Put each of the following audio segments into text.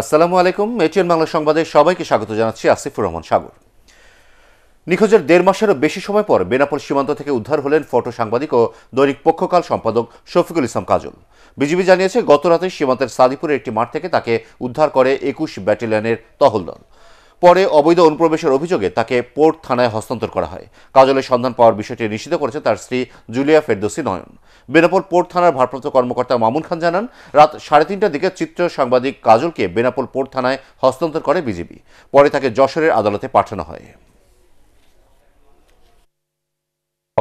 আসসালামু আলাইকুম এটিএন বাংলা সংবাদে সবাইকে স্বাগত জানাচ্ছি আসিফুর রহমান সাগর নিখোঁজের দেড় মাসেরও বেশি সময় পর বেনাপোল সীমান্ত থেকে উদ্ধার হলেন ফটো সাংবাদিক ও দৈনিক পক্ষকাল সম্পাদক শফিকুল ইসলাম কাজল বিজিবি জানিয়েছে গতরাতে সীমান্তের সাদিপুরের একটি মাঠ থেকে তাকে উদ্ধার করে একুশ ব্যাটালিয়নের তহল দল পরে অবৈধ অনুপ্রবেশের অভিযোগে তাকে পোর্ট থানায় হস্তান্তর করা হয় কাজলের সন্ধান পাওয়ার বিষয়টি নিশ্চিত করেছে তার স্ত্রী জুলিয়া ফেরদোসি নয়ন বেনাপোল পোর্ট থানার ভারপ্রাপ্ত কর্মকর্তা মামুন খান জানান রাত সাড়ে তিনটার দিকে চিত্র সাংবাদিক কাজলকে বেনাপোল পোর্ট থানায় হস্তান্তর করে বিজেপি পরে তাকে যশোরের আদালতে পাঠানো হয়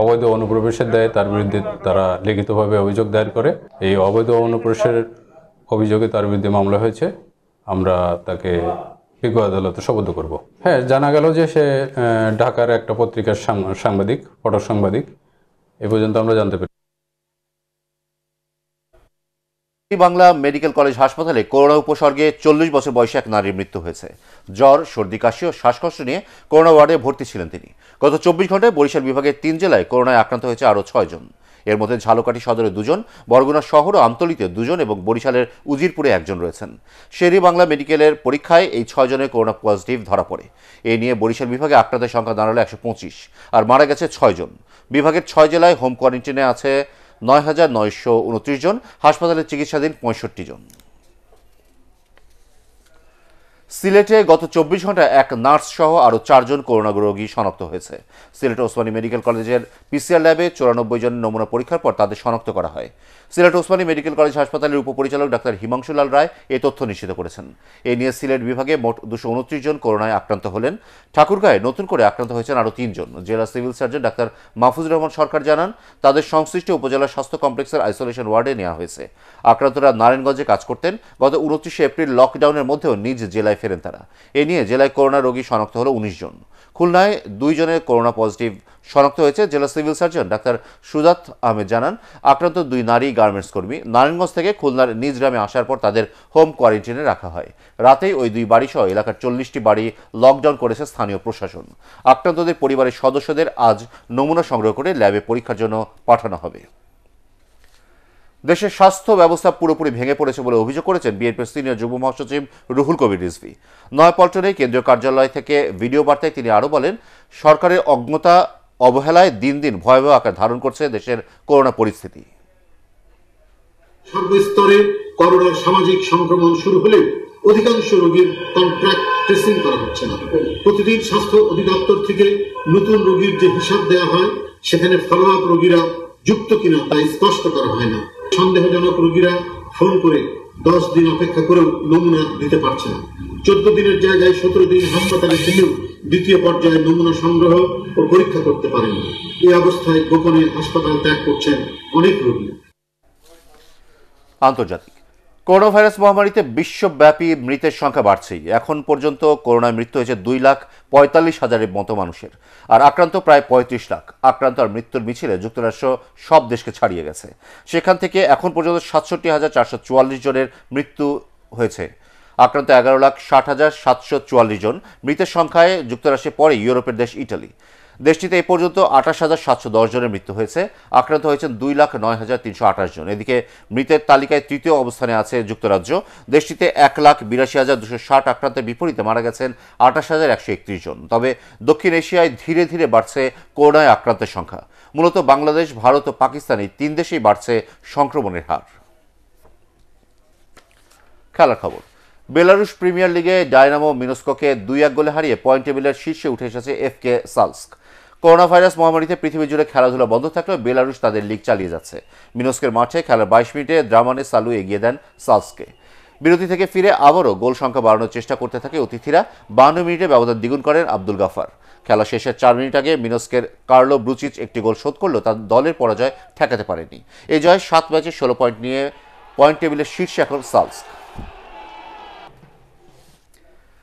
অবৈধ অনুপ্রবেশের দায়ে তার বিরুদ্ধে তারা লিখিতভাবে অভিযোগ দায়ের করে এই অবৈধ অনুপ্রবেশের অভিযোগে তার বিরুদ্ধে মামলা হয়েছে আমরা তাকে বিজ্ঞ আদালতে শপথ করব হ্যাঁ জানা গেল যে সে ঢাকার একটা পত্রিকার সাংবাদিক ফটো সাংবাদিক এ পর্যন্ত আমরা জানতে পারি বাংলা মেডিকেল কলেজ হাসপাতালে করোনা উপসর্গে চল্লিশ বছর বয়সে এক নারীর মৃত্যু হয়েছে জ্বর সর্দি কাশি ও শ্বাসকষ্ট নিয়ে করোনা ওয়ার্ডে ভর্তি ছিলেন তিনি গত চব্বিশ ঘন্টায় বরিশাল বিভাগের তিন জেলায় করোনায় আক্রান্ত হয়েছে আরও ছয়জন জন এর মধ্যে ঝালকাঠি সদরে দুজন বরগুনা শহর ও আমতলিতে দুজন এবং বরিশালের উজিরপুরে একজন রয়েছেন শেরি বাংলা মেডিকেলের পরীক্ষায় এই ছয়জনের করোনা পজিটিভ ধরা পড়ে এ নিয়ে বরিশাল বিভাগে আক্রান্তের সংখ্যা দাঁড়ালো একশো পঁচিশ আর মারা গেছে ছয়জন বিভাগের ছয় জেলায় হোম কোয়ারেন্টিনে আছে নয় হাজার নয়শো উনত্রিশ জন হাসপাতালে চিকিৎসাধীন পঁয়ষট্টি জন সিলেটে গত চব্বিশ ঘন্টায় এক নার্স সহ আরও চারজন করোনা রোগী শনাক্ত হয়েছে সিলেট ওসমানী মেডিকেল কলেজের পিসিআর ল্যাবে চৌরানব্বই জন নমুনা পরীক্ষার পর তাদের শনাক্ত করা হয় সিলেট ওসমানী মেডিকেল কলেজ হাসপাতালের উপপরিচালক ডাক্তার হিমাংশু লাল রায় এ তথ্য নিশ্চিত করেছেন এ নিয়ে সিলেট বিভাগে মোট দুশো উনত্রিশ জন করোনায় আক্রান্ত হলেন ঠাকুরগাঁয়ে নতুন করে আক্রান্ত হয়েছেন আরও তিনজন জেলা civil surgeon doctor Mahfuz Rahman Sarkar জানান তাদের সংশ্লিষ্ট উপজেলা স্বাস্থ্য কমপ্লেক্সের আইসোলেশন ওয়ার্ডে নেওয়া হয়েছে আক্রান্তরা নারায়ণগঞ্জে কাজ করতেন গত উনত্রিশে এপ্রিল লকডাউনের মধ্যেও নিজ জেলায় ফেরেন তারা এ নিয়ে জেলায় করোনা রোগী শনাক্ত হলো উনিশ জন খুলনায় দুইজনের করোনা পজিটিভ শনাক্ত হয়েছে জেলা সিভিল সার্জন ডাক্তার সুজাত আহমেদ জানান আক্রান্ত দুই নারী গার্মেন্টস কর্মী নারায়ণগঞ্জ থেকে খুলনার নিজ গ্রামে আসার পর তাদের হোম কোয়ারেন্টাইনে রাখা হয় রাতেই ওই দুই বাড়ি সহ এলাকার চল্লিশটি বাড়ি লকডাউন করেছে স্থানীয় প্রশাসন আক্রান্তদের পরিবারের সদস্যদের আজ নমুনা সংগ্রহ করে ল্যাবে পরীক্ষার জন্য পাঠানো হবে দেশের স্বাস্থ্য ব্যবস্থা পুরোপুরি ভেঙে পড়েছে বলে অভিযোগ করেছেন বিএনপির সিনিয়র যুব মহাসচিব রুহুল কবির রিজভি নয়াপল্টনে কেন্দ্রীয় কার্যালয় থেকে ভিডিও বার্তায় তিনি আরও বলেন সরকারের অজ্ঞতা অবহেলায় দিন দিন ভয়াবহ আকার ধারণ করছে দেশের করোনা পরিস্থিতি সর্বস্তরে করোনার সামাজিক সংক্রমণ শুরু হলেও অধিকাংশ রোগীর কন্ট্রাক্ট টেস্টিং করা হচ্ছে না প্রতিদিন স্বাস্থ্য অধিদপ্তর থেকে নতুন রোগীর যে হিসাব দেওয়া হয় সেখানে ফলো আপ রোগীরা যুক্ত কিনা তা স্পষ্ট করা হয় না সন্দেহজনক রোগীরা ফোন করে দশ দিন অপেক্ষা করেও নমুনা দিতে পারছে না চোদ্দ দিনের জায়গায় সতেরো দিন হাসপাতালে থেকেও দ্বিতীয় পর্যায়ে নমুনা সংগ্রহ ও পরীক্ষা করতে পারেন এই অবস্থায় গোপনে হাসপাতাল ত্যাগ করছেন অনেক রোগী আন্তর্জাতিক করোনা ভাইরাস মহামারীতে বিশ্বব্যাপী মৃতের সংখ্যা বাড়ছেই এখন পর্যন্ত করোনায় মৃত্যু হয়েছে দুই লাখ পঁয়তাল্লিশ হাজারের মতো মানুষের আর আক্রান্ত প্রায় পঁয়ত্রিশ লাখ আক্রান্ত আর মৃত্যুর মিছিলে যুক্তরাষ্ট্র সব দেশকে ছাড়িয়ে গেছে সেখান থেকে এখন পর্যন্ত সাতষট্টি হাজার চারশো চুয়াল্লিশ জনের মৃত্যু হয়েছে আক্রান্ত এগারো লাখ ষাট হাজার সাতশো চুয়াল্লিশ জন মৃতের সংখ্যায় যুক্তরাষ্ট্রের পরে ইউরোপের দেশ ইটালি দেশটিতে এ পর্যন্ত আঠাশ হাজার সাতশো দশ জনের মৃত্যু হয়েছে আক্রান্ত হয়েছেন দুই লাখ নয় হাজার তিনশো আঠাশ জন এদিকে মৃতের তালিকায় তৃতীয় অবস্থানে আছে যুক্তরাজ্য দেশটিতে এক লাখ বিরাশি হাজার দুশো ষাট আক্রান্তের বিপরীতে মারা গেছেন আঠাশ হাজার একশো একত্রিশ জন তবে দক্ষিণ এশিয়ায় ধীরে ধীরে বাড়ছে করোনায় আক্রান্তের সংখ্যা মূলত বাংলাদেশ ভারত ও এই তিন দেশেই বাড়ছে সংক্রমণের হার খেলার খবর বেলারুশ প্রিমিয়ার লিগে ডায়নামো মিনস্কোকে দুই এক গোলে হারিয়ে পয়েন্ট টেবিলের শীর্ষে উঠে এসেছে F K Slutsk corona virus মহামারীতে পৃথিবী জুড়ে খেলাধুলা বন্ধ থাকলেও বেলারুশ তাদের লিগ চালিয়ে যাচ্ছে মিনস্কের মাঠে খেলার বাইশ মিনিটে দ্রামানে সালু এগিয়ে দেন সালস্কে বিরতি থেকে ফিরে আবারও গোল সংখ্যা বাড়ানোর চেষ্টা করতে থাকে অতিথিরা বান্ন মিনিটে ব্যবধান দ্বিগুণ করেন আব্দুল গাফার খেলা শেষের চার মিনিট আগে মিনস্কের কার্লো ব্রুচিচ একটি গোল শোধ করলেও তার দলের পরাজয় ঠেকাতে পারেনি এই জয় সাত ম্যাচে ষোলো পয়েন্ট নিয়ে পয়েন্ট টেবিলের শীর্ষে এখন সালস্ক